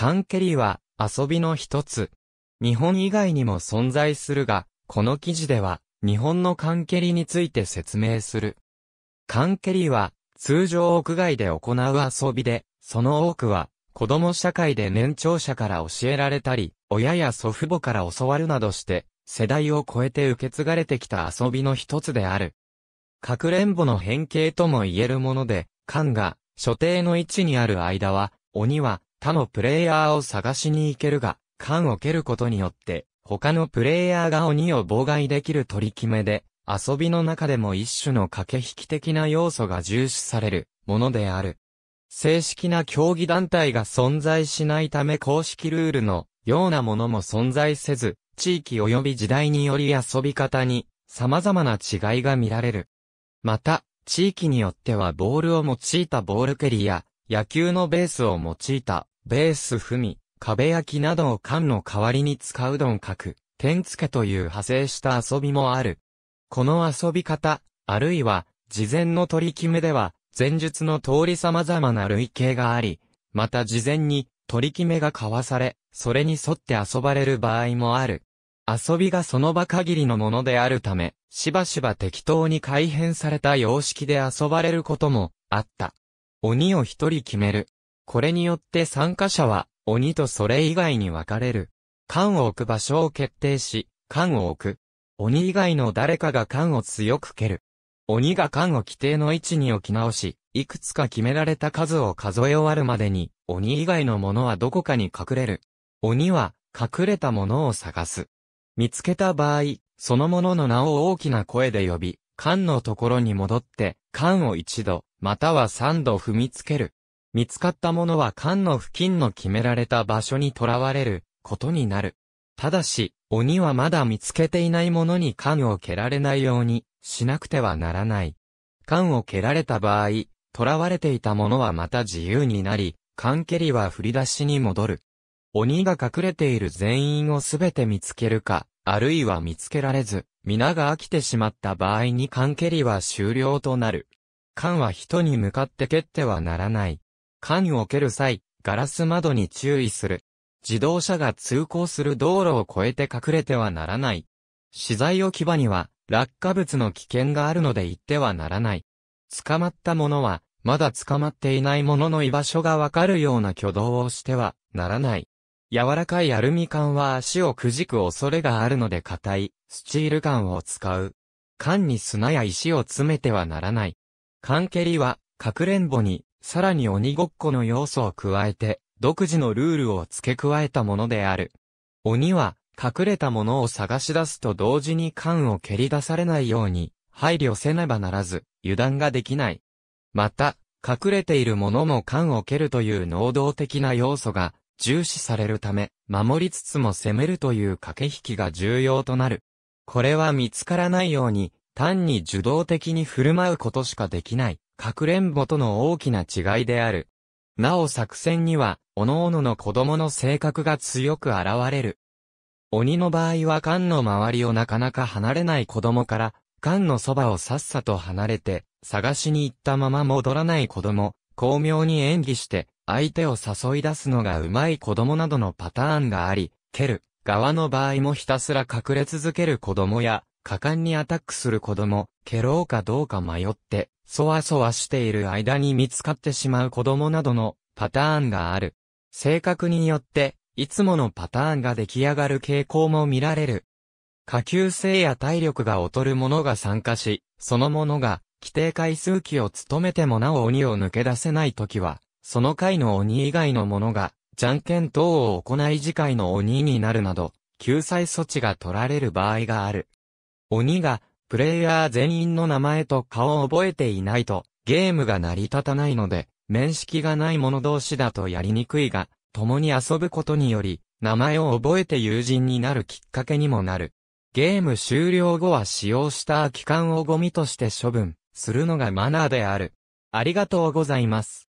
缶蹴りは遊びの一つ。日本以外にも存在するが、この記事では日本の缶蹴りについて説明する。缶蹴りは通常屋外で行う遊びで、その多くは子供社会で年長者から教えられたり、親や祖父母から教わるなどして、世代を超えて受け継がれてきた遊びの一つである。かくれんぼの変形とも言えるもので、缶が所定の位置にある間は、鬼は他のプレイヤーを探しに行けるが、缶を蹴ることによって、他のプレイヤーが鬼を妨害できる取り決めで、遊びの中でも一種の駆け引き的な要素が重視されるものである。正式な競技団体が存在しないため公式ルールのようなものも存在せず、地域及び時代により遊び方に様々な違いが見られる。また、地域によってはボールを用いたボール蹴りや野球のベースを用いたベース踏み、壁焼きなどを缶の代わりに使うどんかく、点付けという派生した遊びもある。この遊び方、あるいは、事前の取り決めでは、前述の通り様々な類型があり、また事前に取り決めが交わされ、それに沿って遊ばれる場合もある。遊びがその場限りのものであるため、しばしば適当に改変された様式で遊ばれることもあった。鬼を一人決める、これによって参加者は、鬼とそれ以外に分かれる。缶を置く場所を決定し、缶を置く。鬼以外の誰かが缶を強く蹴る。鬼が缶を規定の位置に置き直し、いくつか決められた数を数え終わるまでに、鬼以外のものはどこかに隠れる。鬼は、隠れたものを探す。見つけた場合、そのものの名を大きな声で呼び、缶のところに戻って、缶を一度、または三度踏みつける。見つかったものは缶の付近の決められた場所に囚われることになる。ただし、鬼はまだ見つけていないものに缶を蹴られないようにしなくてはならない。缶を蹴られた場合、囚われていたものはまた自由になり、缶蹴りは振り出しに戻る。鬼が隠れている全員をすべて見つけるか、あるいは見つけられず、皆が飽きてしまった場合に缶蹴りは終了となる。缶は人に向かって蹴ってはならない。缶を蹴る際、ガラス窓に注意する。自動車が通行する道路を越えて隠れてはならない。資材置き場には落下物の危険があるので行ってはならない。捕まった者は、まだ捕まっていない者のの居場所がわかるような挙動をしてはならない。柔らかいアルミ缶は足をくじく恐れがあるので硬い、スチール缶を使う。缶に砂や石を詰めてはならない。缶蹴りは、かくれんぼにさらに鬼ごっこの要素を加えて、独自のルールを付け加えたものである。鬼は、隠れたものを探し出すと同時に缶を蹴り出されないように、配慮せねばならず、油断ができない。また、隠れているものも缶を蹴るという能動的な要素が重視されるため、守りつつも攻めるという駆け引きが重要となる。これは見つからないように、単に受動的に振る舞うことしかできない、かくれんぼとの大きな違いである。なお作戦には、各々の子供の性格が強く現れる。鬼の場合は缶の周りをなかなか離れない子供から、缶のそばをさっさと離れて、探しに行ったまま戻らない子供、巧妙に演技して、相手を誘い出すのがうまい子供などのパターンがあり、蹴る側の場合もひたすら隠れ続ける子供や、果敢にアタックする子供、蹴ろうかどうか迷って、そわそわしている間に見つかってしまう子供などのパターンがある。性格によって、いつものパターンが出来上がる傾向も見られる。下級生や体力が劣る者が参加し、その者が規定回数期を務めてもなお鬼を抜け出せないときは、その回の鬼以外の者が、じゃんけん等を行い次回の鬼になるなど、救済措置が取られる場合がある。鬼が、プレイヤー全員の名前と顔を覚えていないと、ゲームが成り立たないので、面識がない者同士だとやりにくいが、共に遊ぶことにより、名前を覚えて友人になるきっかけにもなる。ゲーム終了後は使用した空き缶をゴミとして処分するのがマナーである。ありがとうございます。